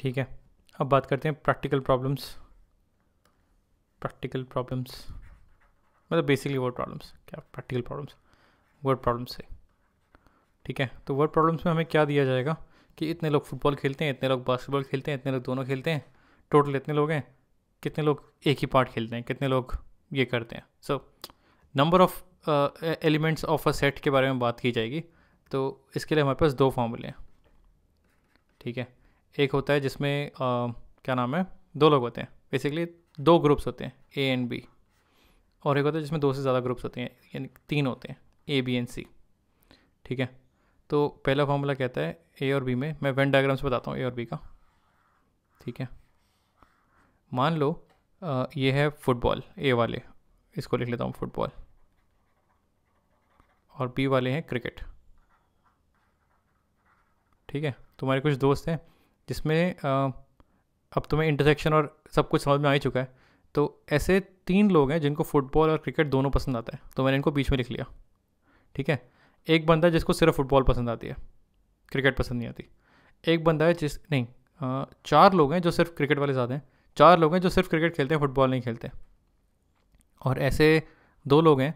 ठीक है अब बात करते हैं प्रैक्टिकल प्रॉब्लम्स प्रैक्टिकल प्रॉब्लम्स मतलब बेसिकली वर्ड प्रॉब्लम्स क्या प्रैक्टिकल प्रॉब्लम्स वर्ड प्रॉब्लम्स से ठीक है तो वर्ड प्रॉब्लम्स में हमें क्या दिया जाएगा कि इतने लोग फुटबॉल खेलते हैं इतने लोग बास्केटबॉल खेलते हैं इतने लोग दोनों खेलते हैं टोटल इतने लोग हैं कितने लोग एक ही पार्ट खेलते हैं कितने लोग ये करते हैं so number of elements of a set के बारे में बात की जाएगी तो इसके लिए हमारे पास दो फॉर्मूले हैं ठीक है एक होता है जिसमें क्या नाम है दो लोग होते हैं बेसिकली दो ग्रुप्स होते हैं ए एंड बी और एक होता है जिसमें दो से ज़्यादा ग्रुप्स होते हैं यानी तीन होते हैं ए बी एंड सी ठीक है तो पहला फॉर्मूला कहता है ए और बी में मैं वेन डायग्राम से बताता हूँ ए और बी का ठीक है मान लो ये है फुटबॉल ए वाले इसको लिख लेता हूँ फुटबॉल और बी वाले हैं क्रिकेट ठीक है तुम्हारे कुछ दोस्त हैं जिसमें अब तुम्हें इंटरसेक्शन और सब कुछ समझ में आ ही चुका है तो ऐसे तीन लोग हैं जिनको फुटबॉल और क्रिकेट दोनों पसंद आता है तो मैंने इनको बीच में लिख लिया ठीक है एक बंदा है जिसको सिर्फ फुटबॉल पसंद आती है क्रिकेट पसंद नहीं आती एक बंदा है जिस नहीं चार लोग हैं जो सिर्फ क्रिकेट वाले ज़्यादा हैं चार लोग हैं जो सिर्फ क्रिकेट खेलते हैं फुटबॉल नहीं खेलते और ऐसे दो लोग हैं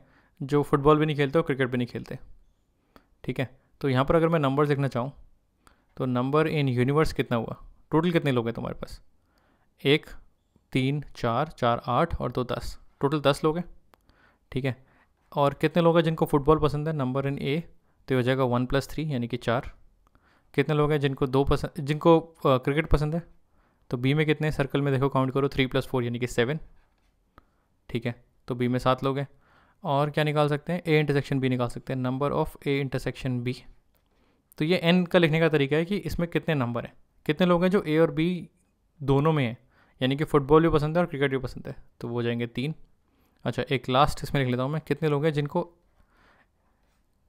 जो फुटबॉल भी नहीं खेलते और क्रिकेट भी नहीं खेलते ठीक है तो यहाँ पर अगर मैं नंबर्स लिखना चाहूँ तो नंबर इन यूनिवर्स कितना हुआ टोटल कितने लोग हैं तुम्हारे पास एक तीन चार चार आठ और दो दस टोटल दस लोग हैं ठीक है और कितने लोग हैं जिनको फुटबॉल पसंद है नंबर इन ए तो हो जाएगा वन प्लस थ्री यानी कि चार कितने लोग हैं जिनको दो पसंद जिनको क्रिकेट पसंद है तो बी में कितने सर्कल में देखो काउंट करो थ्री प्लस फोर यानी कि सेवन ठीक है तो बी में सात लोग हैं और क्या निकाल सकते हैं ए इंटरसेक्शन बी निकाल सकते हैं number of A intersection B तो ये एन का लिखने का तरीका है कि इसमें कितने नंबर हैं कितने लोग हैं जो ए और बी दोनों में हैं यानी कि फुटबॉल भी पसंद है और क्रिकेट भी पसंद है तो वो जाएंगे तीन अच्छा एक लास्ट इसमें लिख लेता हूँ मैं कितने लोग हैं जिनको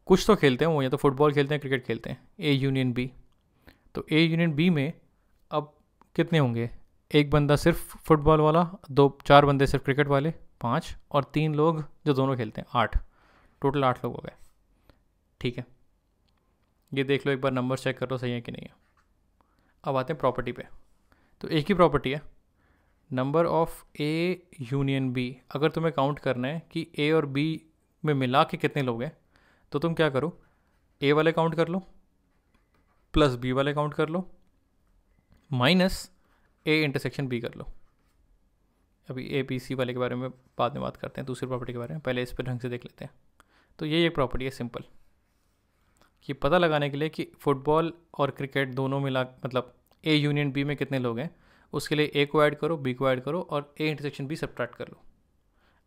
कुछ तो खेलते हैं वो या तो फुटबॉल खेलते हैं क्रिकेट खेलते हैं ए यूनियन बी तो ए यूनियन बी में अब कितने होंगे एक बंदा सिर्फ फुटबॉल वाला दो चार बंदे सिर्फ क्रिकेट वाले पाँच और तीन लोग जो दोनों खेलते हैं आठ टोटल आठ लोग हो गए ठीक है ये देख लो एक बार नंबर चेक कर लो सही है कि नहीं है अब आते हैं प्रॉपर्टी पे तो एक ही प्रॉपर्टी है number of A union B अगर तुम्हें काउंट करना है कि ए और बी में मिला के कितने लोग हैं तो तुम क्या करो ए वाले काउंट कर लो प्लस बी वाले काउंट कर लो माइनस ए इंटरसेक्शन बी कर लो अभी ए बी सी वाले के बारे में बाद में बात करते हैं दूसरी प्रॉपर्टी के बारे में पहले इस पर ढंग से देख लेते हैं तो यही एक प्रॉपर्टी है सिंपल ये पता लगाने के लिए कि फ़ुटबॉल और क्रिकेट दोनों मिला मतलब ए यूनियन बी में कितने लोग हैं उसके लिए ए को ऐड करो बी को ऐड करो और ए इंटरसेक्शन बी सब्ट्रैक्ट कर लो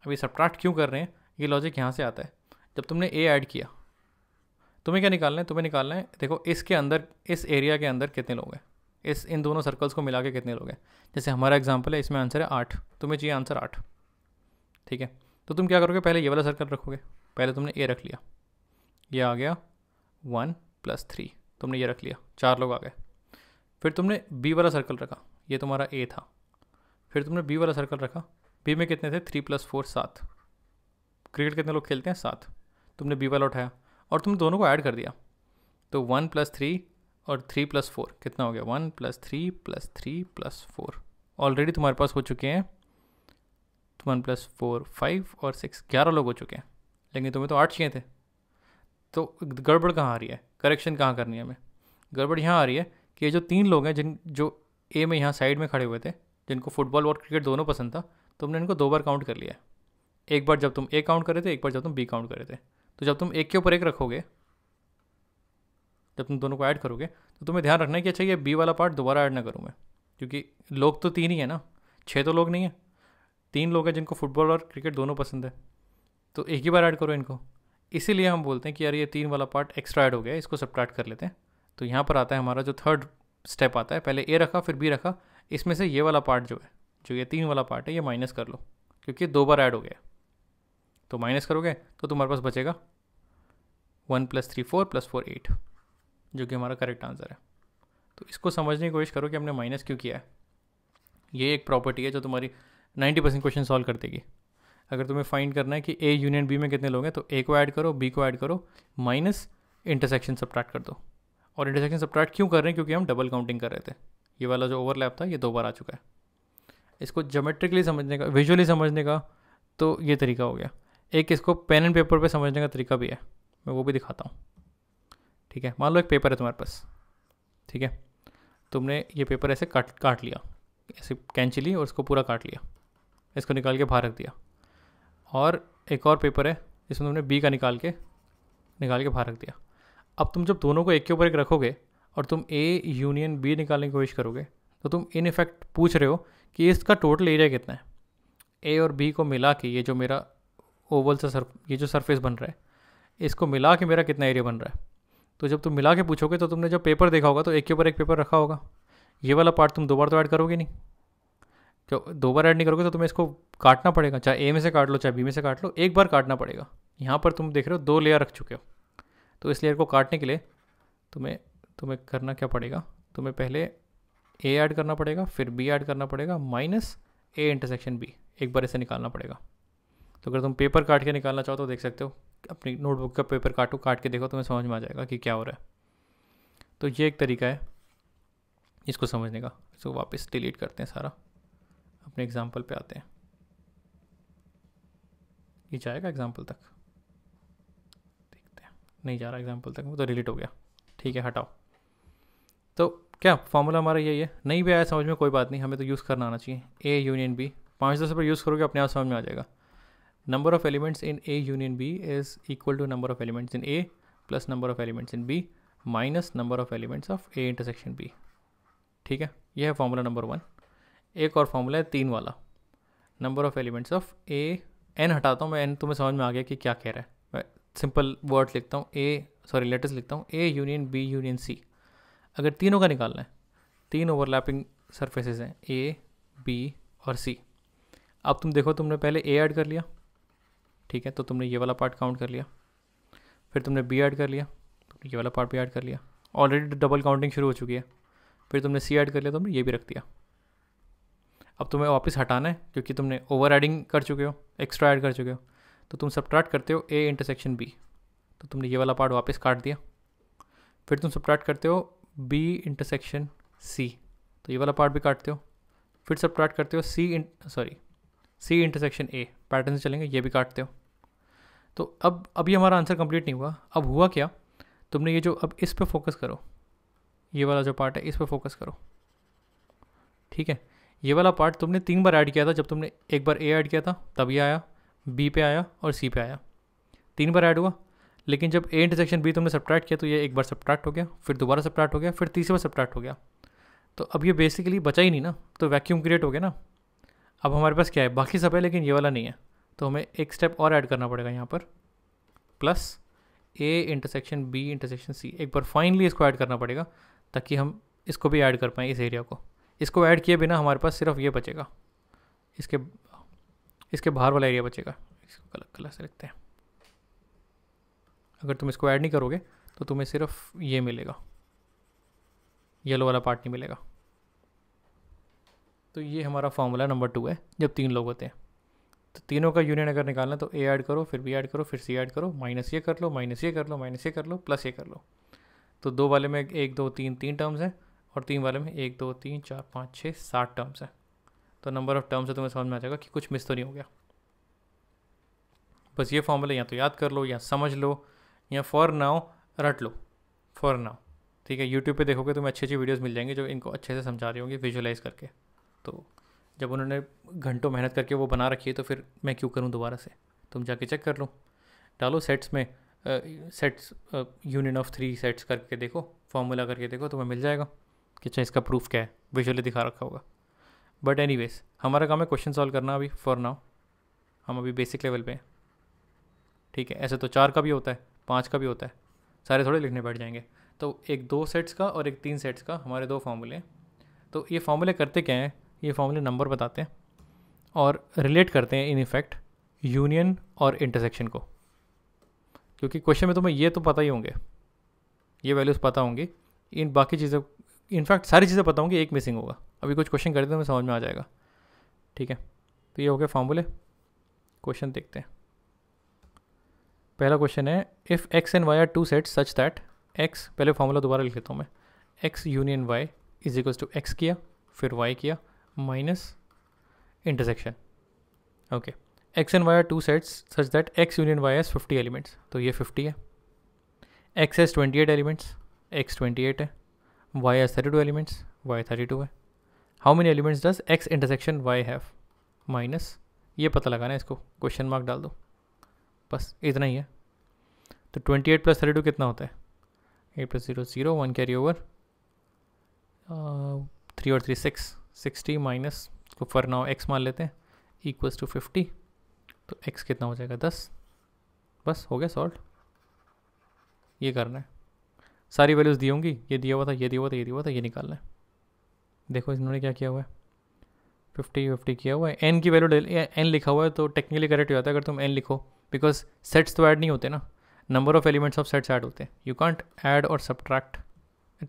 अब ये सब्ट्रैक्ट क्यों कर रहे हैं ये लॉजिक यहाँ से आता है जब तुमने ए ऐड किया तुम्हें क्या निकालना है तुम्हें निकालना है देखो इसके अंदर इस एरिया के अंदर कितने लोग हैं इस इन दोनों सर्कल्स को मिला के कितने लोग हैं जैसे हमारा एग्जाम्पल है इसमें आंसर है आठ तुम्हें चाहिए आंसर आठ ठीक है तो तुम क्या करोगे पहले ये वाला सर्कल रखोगे पहले तुमने ए रख लिया ये आ गया वन प्लस थ्री तुमने ये रख लिया चार लोग आ गए फिर तुमने बी वाला सर्कल रखा ये तुम्हारा ए था फिर तुमने बी वाला सर्कल रखा बी में कितने थे थ्री प्लस फोर सात क्रिकेट कितने लोग खेलते हैं सात तुमने बी वाला उठाया और तुमने दोनों को ऐड कर दिया तो वन प्लस थ्री और थ्री प्लस फोर कितना हो गया one plus three plus three plus four already तुम्हारे पास हो चुके हैं वन प्लस फोर फाइव और सिक्स ग्यारह लोग हो चुके हैं लेकिन तुम्हें तो आठ चाहिए थे तो गड़बड़ कहाँ आ रही है करेक्शन कहाँ करनी है हमें गड़बड़ यहाँ आ रही है कि ये जो तीन लोग हैं जिन जो ए में यहाँ साइड में खड़े हुए थे जिनको फुटबॉल और क्रिकेट दोनों पसंद था तुमने तो इनको दो बार काउंट कर लिया है एक बार जब तुम ए काउंट करे थे एक बार जब तुम बी काउंट करे थे तो जब तुम एक के ऊपर एक रखोगे जब तुम दोनों को ऐड करोगे तो तुम्हें ध्यान रखना है कि अच्छा ये बी वाला पार्ट दोबारा ऐड ना करूँ मैं क्योंकि लोग तो तीन ही है ना छः तो लोग नहीं है तीन लोग हैं जिनको फुटबॉल और क्रिकेट दोनों पसंद है तो एक ही बार ऐड करो इनको इसीलिए हम बोलते हैं कि यार ये तीन वाला पार्ट एक्स्ट्रा ऐड हो गया इसको सब्ट्रैक्ट कर लेते हैं तो यहाँ पर आता है हमारा जो थर्ड स्टेप आता है पहले ए रखा फिर बी रखा इसमें से ये वाला पार्ट जो है जो ये तीन वाला पार्ट है ये माइनस कर लो क्योंकि दो बार ऐड हो गया तो माइनस करोगे तो तुम्हारे पास बचेगा one plus three four plus four eight जो कि हमारा करेक्ट आंसर है तो इसको समझने की कोशिश करो कि हमने माइनस क्यों किया है ये एक प्रॉपर्टी है जो तुम्हारी नाइन्टी परसेंट क्वेश्चन सॉल्व कर देगी अगर तुम्हें फाइंड करना है कि ए यूनियन बी में कितने लोग हैं तो ए को ऐड करो बी को ऐड करो माइनस इंटरसेक्शन सब्ट्रैक्ट कर दो और इंटरसेक्शन सब्ट्रैक्ट क्यों कर रहे हैं क्योंकि हम डबल काउंटिंग कर रहे थे ये वाला जो ओवरलैप था ये दो बार आ चुका है इसको जोमेट्रिकली समझने का विजुअली समझने का तो ये तरीका हो गया एक इसको पेन एंड पेपर पे समझने का तरीका भी है मैं वो भी दिखाता हूँ ठीक है मान लो एक पेपर है तुम्हारे पास ठीक है तुमने ये पेपर ऐसे काट काट लिया ऐसे कैंची ली और इसको पूरा काट लिया इसको निकाल के बाहर रख दिया और एक और पेपर है जिसमें तुमने बी का निकाल के निकाल के बाहर रख दिया अब तुम जब दोनों को एक के ऊपर एक रखोगे और तुम ए यूनियन बी निकालने की कोशिश करोगे तो तुम इन इफेक्ट पूछ रहे हो कि इसका टोटल एरिया कितना है ए और बी को मिला के ये जो मेरा ओवल सा सर ये जो सरफेस बन रहा है इसको मिला के मेरा कितना एरिया बन रहा है तो जब तुम मिला के पूछोगे तो तुमने जब पेपर देखा होगा तो एक के ऊपर एक पेपर रखा होगा ये वाला पार्ट तुम दोबारा तो ऐड करोगे नहीं क्यों दो बार ऐड नहीं करोगे तो तुम्हें इसको काटना पड़ेगा चाहे ए में से काट लो चाहे बी में से काट लो एक बार काटना पड़ेगा यहाँ पर तुम देख रहे हो दो लेयर रख चुके हो तो इस लेयर को काटने के लिए तुम्हें तुम्हें करना क्या पड़ेगा तुम्हें पहले ए ऐड करना पड़ेगा फिर बी ऐड करना पड़ेगा माइनस ए इंटरसेक्शन बी एक बार इसे निकालना पड़ेगा तो अगर तुम पेपर काट के निकालना चाहो तो देख सकते हो अपनी नोटबुक का पेपर काटो काट के देखो तुम्हें समझ में आ जाएगा कि क्या हो रहा है तो ये एक तरीका है इसको समझने का इसको वापस डिलीट करते हैं सारा अपने एग्ज़ाम्पल पे आते हैं ये जाएगा एग्ज़ाम्पल तक देखते हैं नहीं जा रहा एग्ज़ाम्पल तक वो तो डिलीट हो गया ठीक है हटाओ तो क्या फॉर्मूला हमारा यही है नहीं भी आया समझ में कोई बात नहीं हमें तो यूज़ करना आना चाहिए ए यूनियन बी पाँच दस रुपये यूज़ करोगे अपने आप समझ में आ जाएगा number of elements in A union B is equal to number of elements in A plus number of elements in B minus number of elements of A intersection B ठीक है यह है फॉर्मूला नंबर वन एक और formula है तीन वाला number of elements of A n हटाता हूँ मैं एन तुम्हें समझ में आ गया कि क्या कह रहा है मैं सिंपल वर्ड लिखता हूँ ए सॉरी लेटर्स लिखता हूँ A union B union C अगर तीनों का निकालना है तीन ओवरलैपिंग सरफेसेस हैं ए बी और सी अब तुम देखो तुमने पहले ए ऐड कर लिया ठीक है तो तुमने ये वाला पार्ट काउंट कर लिया फिर तुमने बी ऐड कर लिया ये वाला पार्ट भी ऐड कर लिया ऑलरेडी डबल काउंटिंग शुरू हो चुकी है फिर तुमने सी ऐड कर लिया तुमने ये भी रख दिया अब तुम्हें वापस हटाना है क्योंकि तुमने ओवर एडिंग कर चुके हो एक्स्ट्रा ऐड कर चुके हो तो तुम सब्ट्रैक्ट करते हो ए इंटरसेक्शन बी तो तुमने ये वाला पार्ट वापस काट दिया फिर तुम सब्ट्रैक्ट करते हो बी इंटरसेक्शन सी तो ये वाला पार्ट भी काटते हो फिर सब्ट्रैक्ट करते हो C sorry C intersection A pattern से चलेंगे ये भी काटते हो तो अब अभी हमारा आंसर कंप्लीट नहीं हुआ अब हुआ क्या तुमने ये जो अब इस पर फोकस करो ये वाला जो पार्ट है इस पर फोकस करो ठीक है ये वाला पार्ट तुमने तीन बार ऐड किया था जब तुमने एक बार ए ऐड किया था तब ये आया बी पे आया और सी पे आया तीन बार ऐड हुआ लेकिन जब ए इंटरसेक्शन बी तुमने सब्ट्रैक्ट किया तो ये एक बार सब्ट्रैक्ट हो गया फिर दोबारा सब्ट्रैक्ट हो गया फिर तीसरी बार सब्ट्रैक्ट हो गया तो अब ये बेसिकली बचा ही नहीं ना तो वैक्यूम क्रिएट हो गया ना अब हमारे पास क्या है बाकी सब है लेकिन ये वाला नहीं है तो हमें एक स्टेप और ऐड करना पड़ेगा यहाँ पर plus A intersection B intersection C एक बार फाइनली इसको ऐड करना पड़ेगा ताकि हम इसको भी ऐड कर पाएँ इस एरिया को इसको ऐड किए बिना हमारे पास सिर्फ ये बचेगा इसके इसके बाहर वाला एरिया बचेगा इसको अलग कलर से लिखते हैं अगर तुम इसको ऐड नहीं करोगे तो तुम्हें सिर्फ ये मिलेगा येलो वाला पार्ट नहीं मिलेगा तो ये हमारा फॉर्मूला नंबर टू है जब तीन लोग होते हैं तो तीनों का यूनियन अगर निकालना तो ए ऐड करो फिर बी ऐड करो फिर सी ऐड करो माइनस ये कर लो माइनस ये कर लो माइनस ये कर लो प्लस ये कर लो तो दो वाले में एक दो तीन तीन टर्म्स हैं और तीन वाले में एक दो तीन चार पाँच छः सात टर्म्स हैं तो नंबर ऑफ टर्म्स से तुम्हें समझ में आ जाएगा कि कुछ मिस तो नहीं हो गया बस ये फॉर्मूले या तो याद कर लो या समझ लो या फॉर नाउ रट लो फॉर नाउ ठीक है यूट्यूब पे देखोगे तुम्हें अच्छी अच्छी वीडियोस मिल जाएंगे जो इनको अच्छे से समझा रही होंगी विजुअलाइज करके तो जब उन्होंने घंटों मेहनत करके वो बना रखी है तो फिर मैं क्यों करूँ दोबारा से तुम जाके चेक कर लो डालो सेट्स में sets union of three sets करके देखो फॉर्मूला करके देखो तुम्हें मिल जाएगा कि अच्छा इसका प्रूफ क्या है विजुअली दिखा रखा होगा बट एनी हमारा काम है क्वेश्चन सॉल्व करना अभी फॉर नाउ हम अभी बेसिक लेवल पे हैं ठीक है ऐसे तो चार का भी होता है पाँच का भी होता है सारे थोड़े लिखने बैठ जाएंगे तो एक दो सेट्स का और एक तीन सेट्स का हमारे दो फार्मूले तो ये फार्मूले करते क्या हैं ये फार्मूले नंबर बताते हैं और रिलेट करते हैं इन इफेक्ट यूनियन और इंटरसेक्शन को क्योंकि क्वेश्चन में तुम्हें ये तो पता ही होंगे ये वैल्यूज़ पता होंगी इन बाकी चीज़ों इनफैक्ट सारी चीज़ें पता होंगी एक मिसिंग होगा अभी कुछ क्वेश्चन कर देते हैं तो समझ में आ जाएगा ठीक है तो ये हो गया फॉर्मूले क्वेश्चन देखते हैं पहला क्वेश्चन है if X and Y are two set such that X पहले फार्मूला दोबारा लिख लेता हूँ मैं X union Y is equals to X किया फिर वाई किया minus intersection okay X and Y are two sets such that X union Y has fifty elements तो ये फिफ्टी है X has twenty eight elements X twenty eight है Y thirty two elements Y thirty two है how many elements does X intersection Y have minus ये पता लगाना है इसको क्वेश्चन मार्क डाल दो बस इतना ही है तो twenty eight plus thirty two कितना होता है eight plus zero zero one carry over three और थ्री सिक्स सिक्सटी माइनस को फर नाउ एक्स मान लेते हैं इक्वल्स टू फिफ्टी तो एक्स कितना हो जाएगा दस बस हो गया सॉल्व ये करना है सारी वैल्यूज़ दी होंगी ये दिया हुआ था ये दिया हुआ था ये दिया हुआ था ये निकालना है देखो इन्होंने क्या किया हुआ है फिफ्टी फिफ्टी किया हुआ है एन की वैल्यू एन लिखा हुआ है तो टेक्निकली करेक्ट हो जाता है अगर तुम एन लिखो बिकॉज सेट्स तो ऐड नहीं होते ना number of elements of sets add होते हैं यू कॉन्ट ऐड और सब्ट्रैक्ट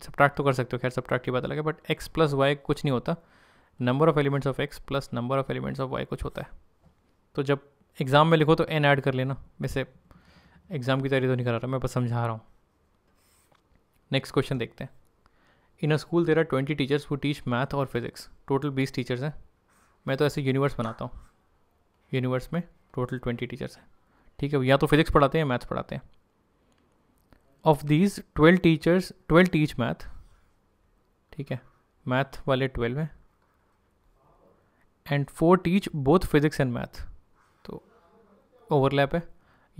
सब्ट्रैक्ट तो कर सकते हो खैर सब्ट्रैक्ट की बात अलग है बट एक्स प्लस वाई कुछ नहीं होता number of elements of X plus number of elements of Y कुछ होता है तो जब एग्ज़ाम में लिखो तो एन ऐड कर लेना वैसे एग्ज़ाम की तैयारी तो नहीं करा रहा मैं बस समझा रहा हूँ नेक्स्ट क्वेश्चन देखते हैं in a school there are twenty teachers वो टीच मैथ और फिजिक्स टोटल बीस टीचर्स हैं मैं तो ऐसे यूनिवर्स बनाता हूँ यूनिवर्स में टोटल ट्वेंटी टीचर्स हैं ठीक है या तो फिजिक्स पढ़ाते हैं या मैथ्स पढ़ाते हैं of these twelve teachers twelve teach math ठीक है मैथ वाले ट्वेल्व हैं and four teach both physics and math तो ओवरलैप है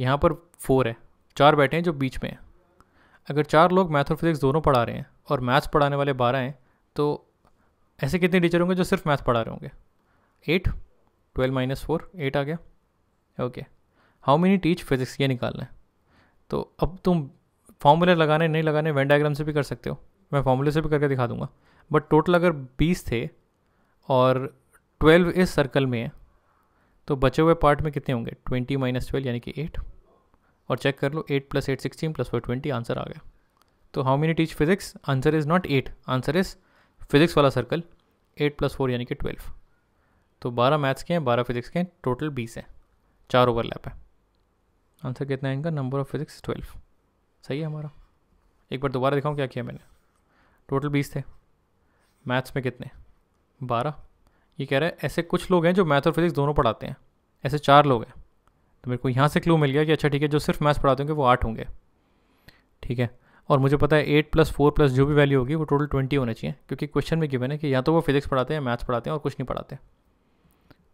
यहाँ पर फोर है चार बैठे हैं जो बीच में हैं अगर चार लोग मैथ और फिज़िक्स दोनों पढ़ा रहे हैं और मैथ्स पढ़ाने वाले बारह हैं तो ऐसे कितने टीचर होंगे जो सिर्फ मैथ पढ़ा रहे होंगे eight twelve minus four eight आ गया okay how many teach physics ये निकालना है तो अब तुम फार्मूले लगाने नहीं लगाने वेन डायग्राम से भी कर सकते हो मैं फार्मूले से भी करके दिखा दूंगा बट टोटल अगर बीस थे और ट्वेल्व इस सर्कल में है तो बचे हुए पार्ट में कितने होंगे ट्वेंटी माइनस ट्वेल्व यानी कि एट और चेक कर लो eight plus eight sixteen plus four twenty answer आ गया तो how many teach physics answer is not eight answer is physics वाला सर्कल एट प्लस फोर यानी कि ट्वेल्व तो बारह मैथ्स के हैं बारह फिजिक्स के हैं टोटल बीस हैं चार ओवरलैप है आंसर कितना है इनका नंबर ऑफ़ फिजिक्स ट्वेल्व सही है हमारा एक बार दोबारा दिखाऊँ क्या किया मैंने टोटल बीस थे मैथ्स में कितने बारह ये कह रहा है ऐसे कुछ लोग हैं जो मैथ और फिजिक्स दोनों पढ़ाते हैं ऐसे चार लोग हैं तो मेरे को यहाँ से क्लू मिल गया कि अच्छा ठीक है जो सिर्फ मैथ्स पढ़ाते होंगे वो आठ होंगे ठीक है और मुझे पता है एट प्लस फोर प्लस जो भी वैल्यू होगी वो टोटल ट्वेंटी होना चाहिए क्योंकि क्वेश्चन में गिवन है कि या तो वो फिजिक्स पढ़ाते हैं मैथ्स पढ़ाते हैं और कुछ नहीं पढ़ाते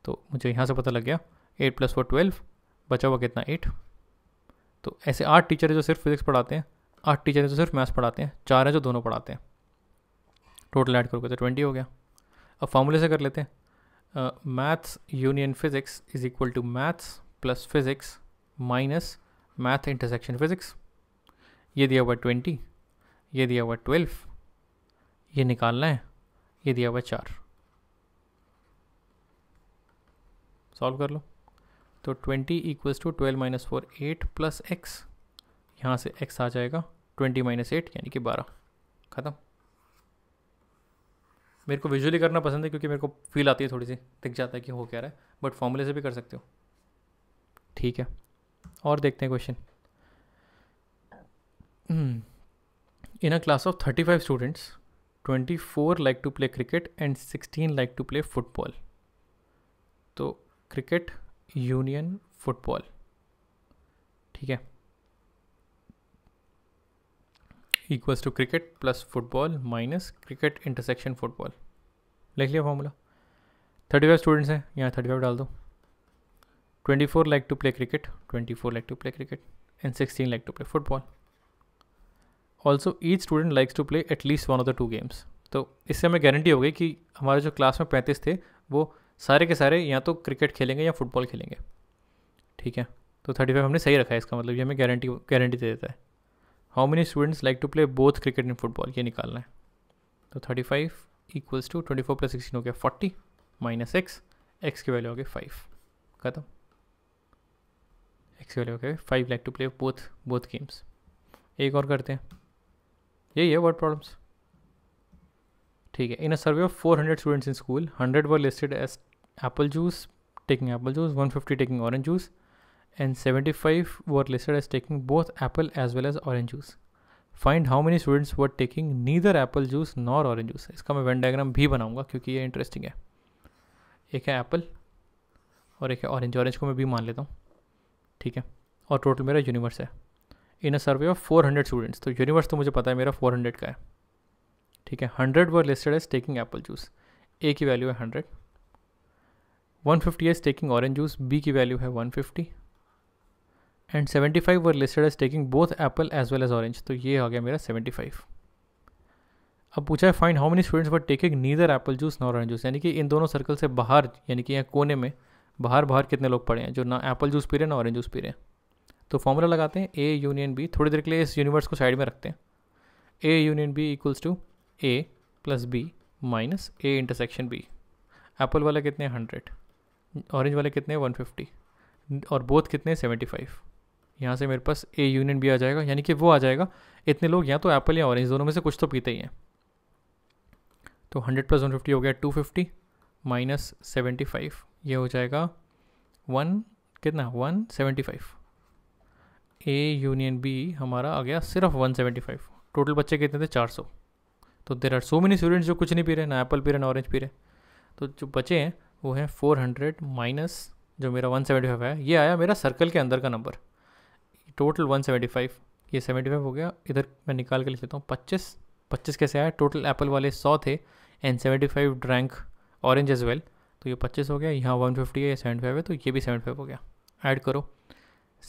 तो मुझे यहाँ से पता लग गया एट प्लस फोर ट्वेल्व बचा हुआ कितना एट तो ऐसे आठ टीचर हैं जो सिर्फ फिजिक्स पढ़ाते हैं आठ टीचर हैं जो सिर्फ मैथ्स पढ़ाते हैं चार हैं जो दोनों पढ़ाते हैं टोटल ऐड करोगे तो ट्वेंटी हो गया अब फार्मूले से कर लेते हैं maths union physics is equal to maths plus physics minus math intersection physics ये दिया हुआ ट्वेंटी ये दिया हुआ ट्वेल्व ये निकालना है ये दिया हुआ चार सॉल्व कर लो तो twenty equals to twelve minus four eight plus X यहाँ से एक्स आ जाएगा ट्वेंटी माइनस एट यानी कि बारह ख़त्म मेरे को विजुअली करना पसंद है क्योंकि मेरे को फील आती है थोड़ी सी दिख जाता है कि हो क्या रहा है बट फॉर्मूले से भी कर सकते हो ठीक है और देखते हैं question in a class of thirty five students twenty four like to play cricket and sixteen like to play football तो क्रिकेट यूनियन फुटबॉल ठीक है equals to cricket plus football minus cricket intersection football लिख लिया formula thirty five students हैं यहाँ thirty five डाल दो twenty four like to play cricket twenty four like to play cricket and sixteen like to play football also each student likes to play at least one of the two games तो इससे हमें guarantee हो गई कि हमारे जो class में पैंतीस थे वो सारे के सारे या तो क्रिकेट खेलेंगे या फुटबॉल खेलेंगे ठीक है तो थर्टी फाइव हमने सही रखा है इसका मतलब ये हमें गारंटी गारंटी दे देता है how many students like to play both cricket and football ये निकालना है तो thirty five equals to twenty four plus sixteen हो गया फोर्टी माइनस एक्स एक्स की वैल्यू हो गई फाइव खत्म X okay five like to play both both games एक और करते हैं यही है वर्ड प्रॉब्लम्स ठीक है in a survey of four hundred students in school hundred were listed as apple juice taking apple juice one fifty taking orange juice and seventy five were listed as taking both apple as well as orange juice find how many students were taking neither apple juice nor orange juice इसका मैं Venn diagram भी बनाऊंगा क्योंकि ये interesting है एक है Apple और एक है ऑरेंज ऑरेंज को मैं भी मान लेता हूँ ठीक है और टोटल मेरा यूनिवर्स है in a survey of 400 students तो यूनिवर्स तो मुझे पता है मेरा 400 का है ठीक है 100 were listed as taking apple juice A की वैल्यू है 100 150 as taking orange juice B की वैल्यू है 150 and seventy five were listed as taking both apple as well as orange तो ये आ गया मेरा 75 अब पूछा है find how many students were taking neither apple juice nor orange juice यानी कि इन दोनों सर्कल से बाहर यानी कि यहाँ कोने में बाहर बाहर कितने लोग पड़े हैं जो ना एप्पल जूस पी रहे हैं ना ऑरेंज जूस पी रहे हैं तो फॉर्मूला लगाते हैं ए यूनियन बी थोड़ी देर के लिए इस यूनिवर्स को साइड में रखते हैं A union B equals to A plus B minus A intersection B apple वाले कितने हंड्रेड ऑरेंज वाले कितने वन फिफ्टी और बोथ कितने सेवेंटी फाइव यहाँ से मेरे पास ए यूनियन बी आ जाएगा यानी कि वो आ जाएगा इतने लोग या तो एप्पल या ऑरेंज दोनों में से कुछ तो पीते ही हैं तो हंड्रेड प्लस वन फिफ्टी हो गया two fifty minus seventy five ये हो जाएगा वन कितना one seventy five A union B हमारा आ गया सिर्फ वन सेवेंटी फाइव टोटल बच्चे कितने थे चार सौ तो there are so many students जो कुछ नहीं पी रहे ना एप्पल पी रहे ना ऑरेंज पी रहे तो जो बचे हैं वो हैं फोर हंड्रेड माइनस जो मेरा वन सेवेंटी फाइव है ये आया मेरा सर्कल के अंदर का number total one seventy five ये सेवेंटी फाइव हो गया इधर मैं निकाल के लिख लेता हूँ पच्चीस पच्चीस कैसे आया टोटल एप्पल वाले सौ थे and seventy five drank orange as well तो ये पच्चीस हो गया यहाँ वन फिफ्टी है ये सेवन फाइव है तो ये भी सेवन फाइव हो गया ऐड करो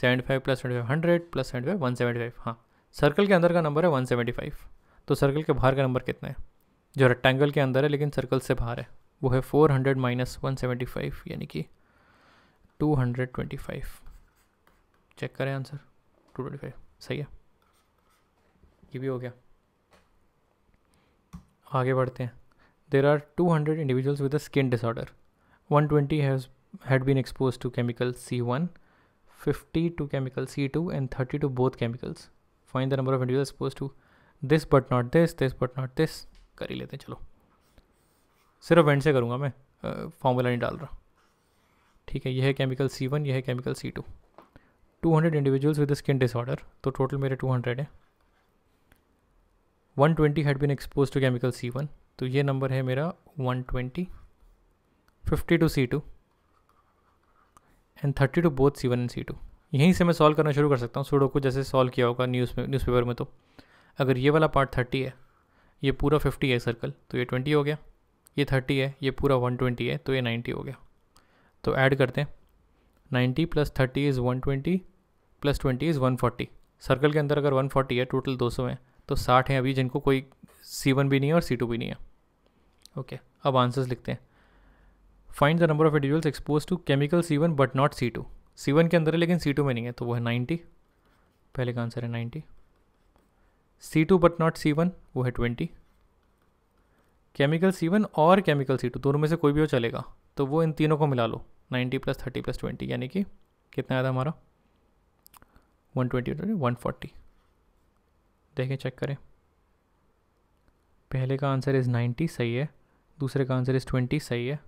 seven five plus seventy five hundred plus seventy five one seventy five हाँ सर्कल के अंदर का नंबर है वन सेवेंटी फाइव तो सर्कल के बाहर का नंबर कितना है जो रेक्टेंगल के अंदर है लेकिन सर्कल से बाहर है वो है four hundred minus one seventy five यानी कि two hundred twenty five check करें आंसर टू ट्वेंटी फाइव सही है ये भी हो गया आगे बढ़ते हैं there are 200 individuals with a skin disorder. 120 has had been exposed to chemical C1, 50 to chemical C2, and 30 to both chemicals. Find the number of individuals exposed to this but not this, this but not this. कर ही लेते हैं चलो सिर्फ and से करूँगा मैं formula नहीं डाल रहा ठीक है यह है केमिकल सी वन यह है chemical C two two hundred individuals with skin disorder तो टोटल मेरे टू हंड्रेड है one twenty had been expose to chemical C one तो ये नंबर है मेरा 120 50 two C two and 30 two both C one and C two यहीं से मैं सॉल्व करना शुरू कर सकता हूँ सूडो को जैसे सॉल्व किया होगा न्यूज़ में पेपर में तो अगर ये वाला पार्ट 30 है ये पूरा 50 है सर्कल तो ये 20 हो गया ये 30 है ये पूरा 120 है तो ये 90 हो गया तो ऐड करते हैं 90 plus thirty is twenty plus twenty is one circle के अंदर अगर वन है टोटल दो है तो साठ हैं अभी जिनको कोई सी वन भी नहीं है और सी टू भी नहीं है ओके okay, अब आंसर्स लिखते हैं find the number of individuals expose to chemical C one but not C two C one के अंदर है लेकिन सी टू में नहीं है तो वो है नाइन्टी पहले का आंसर है ninety C two but not C one वो है ट्वेंटी केमिकल सी वन और केमिकल सी टू दोनों में से कोई भी हो चलेगा तो वो इन तीनों को मिला लो ninety plus thirty plus twenty यानी कि कितना आया था हमारा वन ट्वेंटी वन फोर्टी देखें चेक करें पहले का आंसर इज़ नाइन्टी सही है दूसरे का आंसर इज़ ट्वेंटी सही है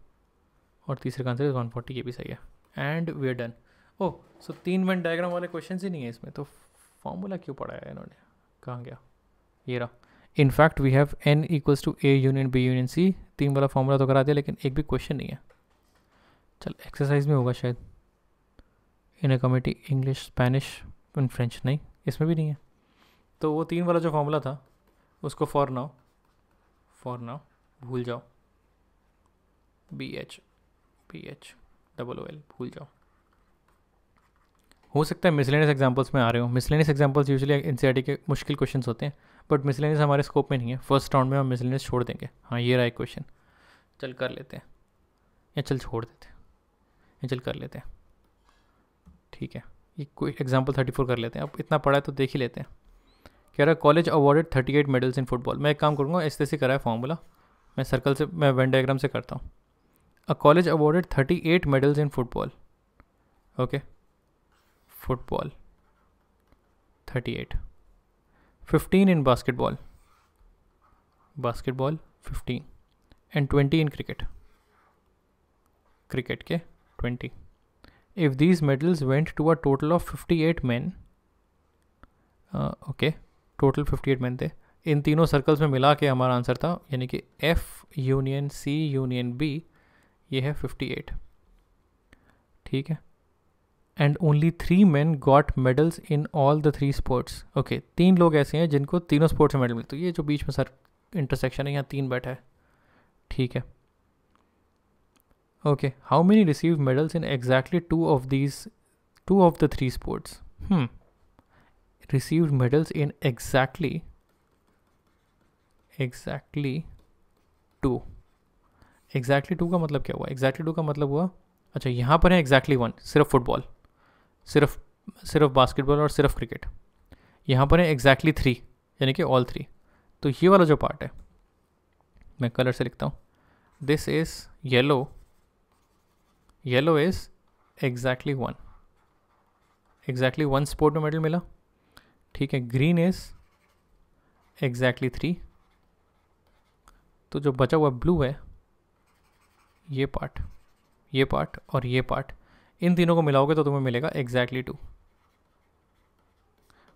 और तीसरे का आंसर इज़ वन फोर्टी ये भी सही है and we are done oh so तीन वन डायग्राम वाले क्वेश्चन ही नहीं है इसमें तो फॉर्मूला क्यों पढ़ाया है इन्होंने कहाँ गया ये रहा in fact we have n equals to A union B union C तीन वाला फॉर्मूला तो करा दिया लेकिन एक भी क्वेश्चन नहीं है चल एक्सरसाइज में होगा शायद in a committee English Spanish in French नहीं इसमें भी नहीं है तो वो तीन वाला जो फॉर्मूला था उसको फॉर नाउ फॉर नाउ भूल जाओ B H P H double O L भूल जाओ हो सकता है मिसलेनियस एग्जाम्पल्स में आ रहे हो मिसलेनियस एग्जाम्पल्स यूजली एन के मुश्किल क्वेश्चन होते हैं बट मिसलेनियस हमारे स्कोप में नहीं है फर्स्ट राउंड में हम मिसलेनियस छोड़ देंगे हाँ ये रहा एक क्वेश्चन चल कर लेते हैं या चल छोड़ देते हैं या चल कर लेते हैं ठीक है ये कोई एग्जाम्पल थर्टी फोर कर लेते हैं अब इतना पढ़ा है तो देख ही लेते हैं कह रहा है college awarded thirty eight medals in football मैं एक काम करूँगा इस तरह से कराया फॉर्मूला मैं सर्कल से मैं वन डायग्राम से करता हूँ a college awarded thirty eight medals in football okay football thirty eight fifteen in basketball basketball fifteen and twenty in cricket cricket के twenty if these medals went to a total of fifty eight man okay total 58 बने थे इन तीनों circles में मिला के हमारा answer था यानी कि F union C union B ये है 58 ठीक है and only three man got medals in all the three sports okay तीन लोग ऐसे हैं जिनको तीनों स्पोर्ट्स में मेडल मिलते ये जो बीच में सर इंटरसेक्शन है यहाँ तीन बैठा है ठीक है okay how many receive medals in exactly two of these two of the three sports hmm received medals in exactly exactly two exactly two का मतलब क्या हुआ एग्जैक्टली टू का मतलब हुआ अच्छा यहाँ पर है एग्जैक्टली वन सिर्फ फुटबॉल सिर्फ सिर्फ बास्केटबॉल और सिर्फ क्रिकेट यहाँ पर है एग्जैक्टली थ्री यानी कि ऑल थ्री तो ये वाला जो पार्ट है मैं कलर से लिखता हूँ this is yellow yellow is exactly one exactly one sport में मेडल मिला ठीक है ग्रीन इज एग्जैक्टली थ्री तो जो बचा हुआ ब्लू है ये पार्ट ये पार्ट और ये पार्ट इन तीनों को मिलाओगे तो तुम्हें मिलेगा एग्जैक्टली टू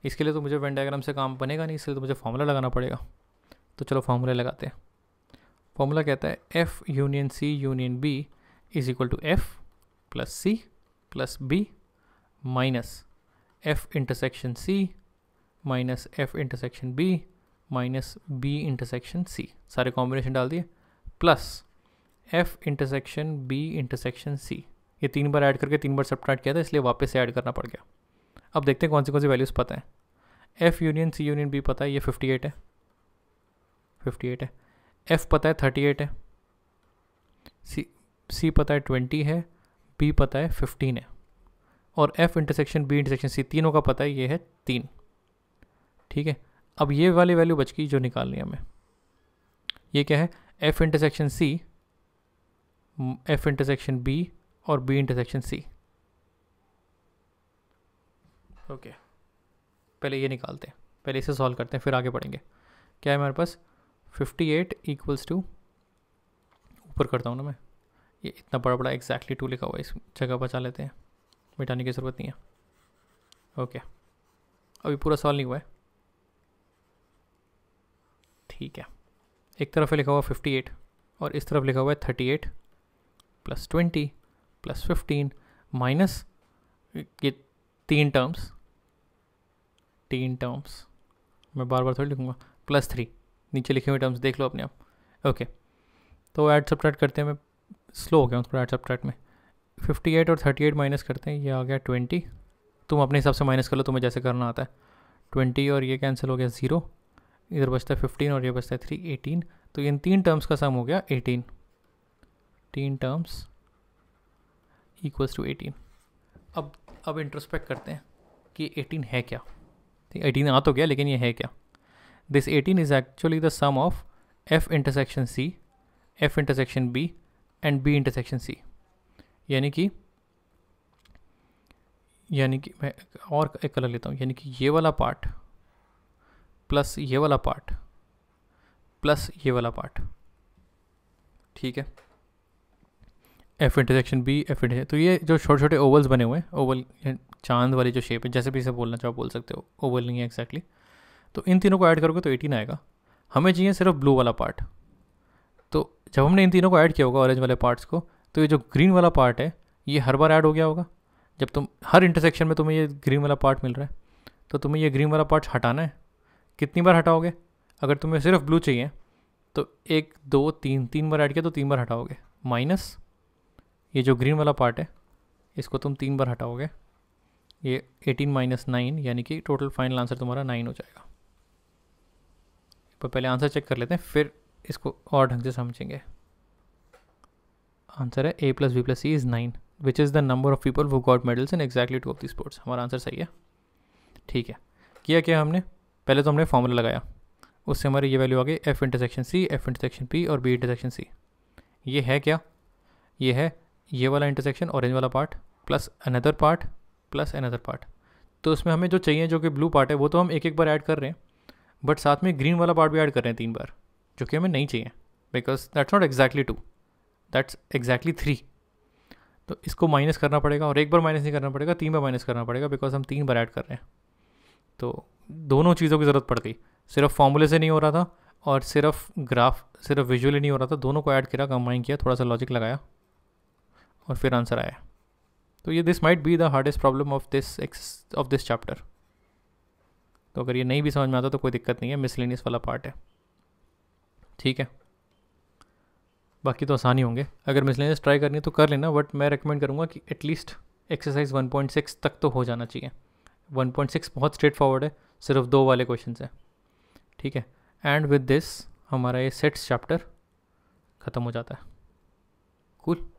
इसके लिए तो मुझे वेन डायग्राम से काम बनेगा नहीं इसलिए तो मुझे फार्मूला लगाना पड़ेगा तो चलो फार्मूला लगाते हैं फार्मूला कहता है F union C union B is equal to F plus C plus B minus F intersection C minus F intersection B minus B intersection C सारे कॉम्बिनेशन डाल दिए plus F intersection B intersection C ये तीन बार add करके तीन बार subtract किया था इसलिए वापस से ऐड करना पड़ गया अब देखते हैं कौन सी कौन सी वैल्यूज़ पता है F union C union B पता है ये फिफ्टी एट है फिफ्टी एट है एफ़ पता है थर्टी एट है सी सी पता है ट्वेंटी है बी पता है फिफ्टीन है और F intersection B intersection C तीनों का पता है ये है तीन ठीक है अब ये वाली वैल्यू बच गई जो निकालनी है हमें ये क्या है F intersection C F intersection B और बी इंटरसेक्शन सी ओके पहले ये निकालते हैं पहले इसे सॉल्व करते हैं फिर आगे बढ़ेंगे क्या है हमारे पास 58 एट इक्वल्स टू ऊपर करता हूँ ना मैं ये इतना बड़ा बड़ा एग्जैक्टली टू लिखा हुआ है इस जगह बचा लेते हैं मिटाने की ज़रूरत नहीं है ओके अभी पूरा सॉल्व नहीं हुआ है ठीक है एक तरफ लिखा हुआ फिफ्टी एट और इस तरफ लिखा हुआ है thirty eight plus twenty plus fifteen minus ये तीन टर्म्स तीन टर्म्स मैं बार बार थोड़ी लिखूँगा प्लस थ्री नीचे लिखे हुए टर्म्स देख लो अपने आप ओके तो ऐड सब्ट्रैक्ट करते हैं मैं स्लो हो गया उसको ऐड सब्ट्रैक्ट में फिफ्टी एट और थर्टी एट माइनस करते हैं ये आ गया ट्वेंटी तुम अपने हिसाब से माइनस कर लो तुम्हें जैसे करना आता है ट्वेंटी और ये कैंसिल हो गया ज़ीरो इधर बचता है फिफ्टीन और ये बचता है थ्री एटीन तो इन तीन टर्म्स का सम हो गया एटीन तीन टर्म्स इक्वल्स टू एटीन अब अब इंट्रोस्पेक्ट करते हैं कि एटीन है क्या ठीक एटीन आ तो गया लेकिन ये है क्या this eighteen is actually the sum of F intersection C F intersection B and B intersection C यानी कि यानी कि मैं और एक कलर लेता हूँ यानी कि ये वाला पार्ट प्लस ये वाला पार्ट प्लस ये वाला पार्ट ठीक है F intersection B F intersection तो ये जो छोटे छोटे ओवल्स बने हुए हैं ओवल चांद वाली जो शेप है जैसे भी इसे बोलना चाहो बोल सकते हो ओवल नहीं है एक्जैक्टली तो इन तीनों को ऐड करोगे तो एटीन आएगा हमें चाहिए सिर्फ ब्लू वाला पार्ट तो जब हमने इन तीनों को ऐड किया होगा ऑरेंज वाले पार्ट्स को तो ये जो ग्रीन वाला पार्ट है ये हर बार ऐड हो गया होगा जब तुम हर इंटरसेक्शन में तुम्हें ये ग्रीन वाला पार्ट मिल रहा है तो तुम्हें ये ग्रीन वाला पार्ट हटाना है कितनी बार हटाओगे अगर तुम्हें सिर्फ ब्लू चाहिए तो एक दो तीन तीन बार ऐड किया तो तीन बार हटाओगे माइनस ये जो ग्रीन वाला पार्ट है इसको तुम तीन बार हटाओगे ये एटीन माइनस नाइन यानी कि टोटल फाइनल आंसर तुम्हारा नाइन हो जाएगा पर पहले आंसर चेक कर लेते हैं फिर इसको और ढंग से समझेंगे आंसर है A plus B plus C is nine which is the number of people who got medals in exactly two of the sports हमारा आंसर सही है ठीक है किया क्या हमने पहले तो हमने फॉर्मूला लगाया उससे हमारी ये वैल्यू आ गई F intersection C F intersection P और बी इंटरसेक्शन सी ये है क्या ये है ये वाला इंटरसेक्शन ऑरेंज वाला part plus another part plus another part तो इसमें हमें जो चाहिए जो कि ब्लू पार्ट है वो तो हम एक एक बार ऐड कर रहे हैं बट साथ में ग्रीन वाला पार्ट भी ऐड कर रहे हैं तीन बार जो कि हमें नहीं चाहिए because that's not exactly two that's exactly three तो इसको माइनस करना पड़ेगा और एक बार माइनस नहीं करना पड़ेगा तीन बार माइनस करना पड़ेगा बिकॉज हम तीन बार ऐड कर रहे हैं तो दोनों चीज़ों की ज़रूरत पड़ गई सिर्फ फॉर्मूले से नहीं हो रहा था और सिर्फ ग्राफ सिर्फ विजुअली नहीं हो रहा था दोनों को ऐड किया कंबाइन किया थोड़ा सा लॉजिक लगाया और फिर आंसर आया तो ये this might be the hardest problem of this of this chapter तो अगर ये नहीं भी समझ में आता तो कोई दिक्कत नहीं है मिसलिनियस वाला पार्ट है ठीक है बाकी तो आसानी होंगे अगर मिसलिनियस ट्राई करनी है तो कर लेना बट मैं रिकमेंड करूँगा कि एटलीस्ट एक्सरसाइज 1.6 तक तो हो जाना चाहिए वन पॉइंट सिक्स बहुत स्ट्रेट फॉरवर्ड है सिर्फ दो वाले क्वेश्चन हैं ठीक है एंड विद दिस हमारा ये सेट्स चैप्टर ख़त्म हो जाता है कूल cool.